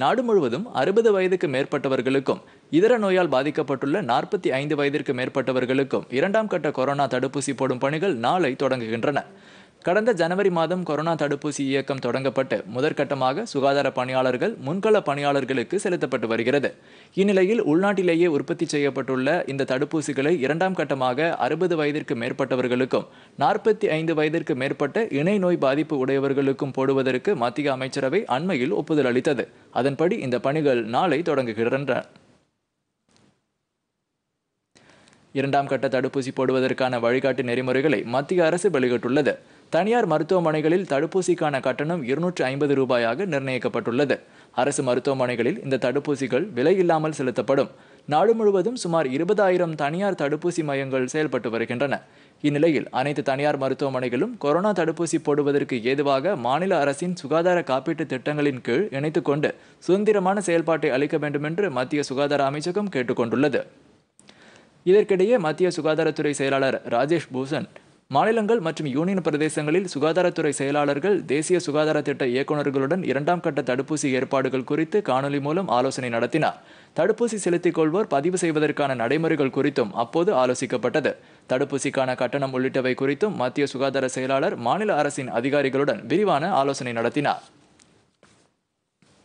நாடு முழுவதும் அறுபது வயதுக்கு மேற்பட்டவர்களுக்கும் இதர நோயால் பாதிக்கப்பட்டுள்ள நாற்பத்தி ஐந்து வயதிற்கு மேற்பட்டவர்களுக்கும் இரண்டாம் கட்ட கொரோனா தடுப்பூசி போடும் பணிகள் நாளை தொடங்குகின்றன கடந்த ஜனவரி மாதம் கொரோனா தடுப்பூசி இயக்கம் தொடங்கப்பட்டு முதற்கட்டமாக சுகாதார பணியாளர்கள் முன்கள பணியாளர்களுக்கு செலுத்தப்பட்டு வருகிறது இந்நிலையில் உள்நாட்டிலேயே உற்பத்தி செய்யப்பட்டுள்ள இந்த தடுப்பூசிகளை இரண்டாம் கட்டமாக அறுபது வயதிற்கு மேற்பட்டவர்களுக்கும் நாற்பத்தி ஐந்து வயதிற்கு மேற்பட்ட இணை நோய் பாதிப்பு உடையவர்களுக்கும் போடுவதற்கு மத்திய அமைச்சரவை அண்மையில் ஒப்புதல் அளித்தது அதன்படி இந்த பணிகள் நாளை தொடங்குகின்றன இரண்டாம் கட்ட தடுப்பூசி போடுவதற்கான வழிகாட்டு நெறிமுறைகளை மத்திய அரசு வெளியிட்டுள்ளது தனியார் மருத்துவமனைகளில் தடுப்பூசிக்கான கட்டணம் இருநூற்று ஐம்பது ரூபாயாக நிர்ணயிக்கப்பட்டுள்ளது அரசு மருத்துவமனைகளில் இந்த தடுப்பூசிகள் விலை இல்லாமல் செலுத்தப்படும் நாடு முழுவதும் சுமார் இருபதாயிரம் தனியார் தடுப்பூசி மையங்கள் செயல்பட்டு வருகின்றன இந்நிலையில் அனைத்து தனியார் மருத்துவமனைகளும் கொரோனா தடுப்பூசி போடுவதற்கு ஏதுவாக மாநில அரசின் சுகாதார காப்பீட்டு திட்டங்களின் கீழ் இணைத்துக்கொண்டு சுதந்திரமான செயல்பாட்டை அளிக்க வேண்டும் என்று மத்திய சுகாதார அமைச்சகம் கேட்டுக்கொண்டுள்ளது இதற்கிடையே மத்திய சுகாதாரத்துறை செயலாளர் ராஜேஷ் பூஷன் மாநிலங்கள் மற்றும் யூனியன் பிரதேசங்களில் சுகாதாரத்துறை செயலாளர்கள் தேசிய சுகாதார திட்ட இயக்குநர்களுடன் இரண்டாம் கட்ட தடுப்பூசி ஏற்பாடுகள் குறித்து காணொலி மூலம் ஆலோசனை நடத்தினார் தடுப்பூசி செலுத்திக் கொள்வோர் பதிவு செய்வதற்கான நடைமுறைகள் குறித்தும் அப்போது ஆலோசிக்கப்பட்டது தடுப்பூசிக்கான கட்டணம் உள்ளிட்டவை குறித்தும் மத்திய சுகாதார செயலாளர் மாநில அரசின் அதிகாரிகளுடன் விரிவான ஆலோசனை நடத்தினார்